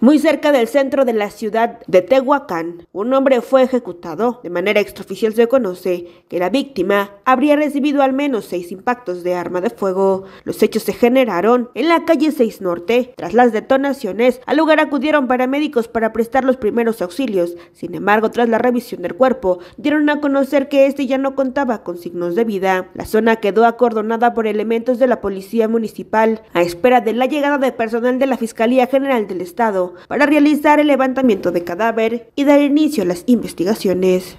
Muy cerca del centro de la ciudad de Tehuacán, un hombre fue ejecutado. De manera extraoficial se conoce que la víctima habría recibido al menos seis impactos de arma de fuego. Los hechos se generaron en la calle 6 Norte. Tras las detonaciones, al lugar acudieron paramédicos para prestar los primeros auxilios. Sin embargo, tras la revisión del cuerpo, dieron a conocer que este ya no contaba con signos de vida. La zona quedó acordonada por elementos de la policía municipal a espera de la llegada de personal de la Fiscalía General del Estado para realizar el levantamiento de cadáver y dar inicio a las investigaciones.